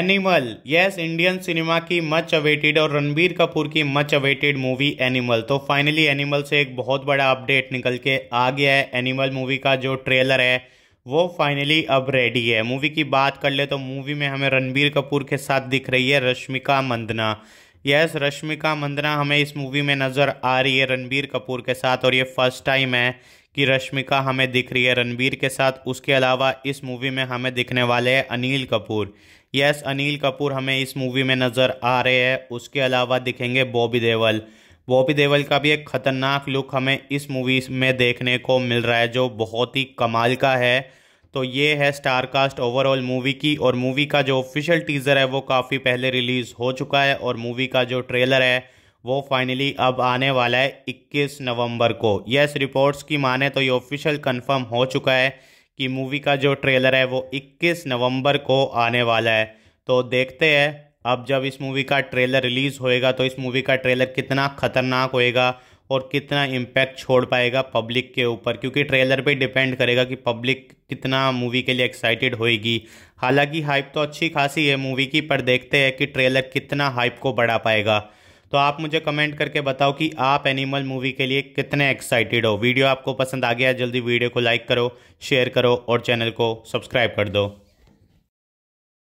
animal yes Indian cinema की much awaited और रणबीर कपूर की मच अवेटेड मूवी एनिमल तो फाइनली एनिमल से एक बहुत बड़ा अपडेट निकल के आ गया है एनिमल मूवी का जो ट्रेलर है वो फाइनली अब रेडी है मूवी की बात कर ले तो मूवी में हमें रणबीर कपूर के साथ दिख रही है रश्मिका मंदना यस रश्मिका मंदना हमें इस मूवी में नज़र आ रही है रणबीर कपूर के साथ और ये फर्स्ट टाइम है कि रश्मिका हमें दिख रही है रणबीर के साथ उसके अलावा इस मूवी में हमें दिखने वाले हैं अनिल कपूर यस अनिल कपूर हमें इस मूवी में नज़र आ रहे हैं उसके अलावा दिखेंगे बॉबी देवल बॉबी देवल का भी एक ख़तरनाक लुक हमें इस मूवी में देखने को मिल रहा है जो बहुत ही कमाल का है तो ये है स्टार कास्ट ओवरऑल मूवी की और मूवी का जो ऑफिशियल टीज़र है वो काफ़ी पहले रिलीज़ हो चुका है और मूवी का जो ट्रेलर है वो फाइनली अब आने वाला है 21 नवंबर को यस रिपोर्ट्स की माने तो ये ऑफिशियल कंफर्म हो चुका है कि मूवी का जो ट्रेलर है वो 21 नवंबर को आने वाला है तो देखते हैं अब जब इस मूवी का ट्रेलर रिलीज़ होएगा तो इस मूवी का ट्रेलर कितना ख़तरनाक होएगा और कितना इम्पैक्ट छोड़ पाएगा पब्लिक के ऊपर क्योंकि ट्रेलर पे डिपेंड करेगा कि पब्लिक कितना मूवी के लिए एक्साइटेड होएगी हालांकि हाइप तो अच्छी खासी है मूवी की पर देखते हैं कि ट्रेलर कितना हाइप को बढ़ा पाएगा तो आप मुझे कमेंट करके बताओ कि आप एनिमल मूवी के लिए कितने एक्साइटेड हो वीडियो आपको पसंद आ गया जल्दी वीडियो को लाइक करो शेयर करो और चैनल को सब्सक्राइब कर दो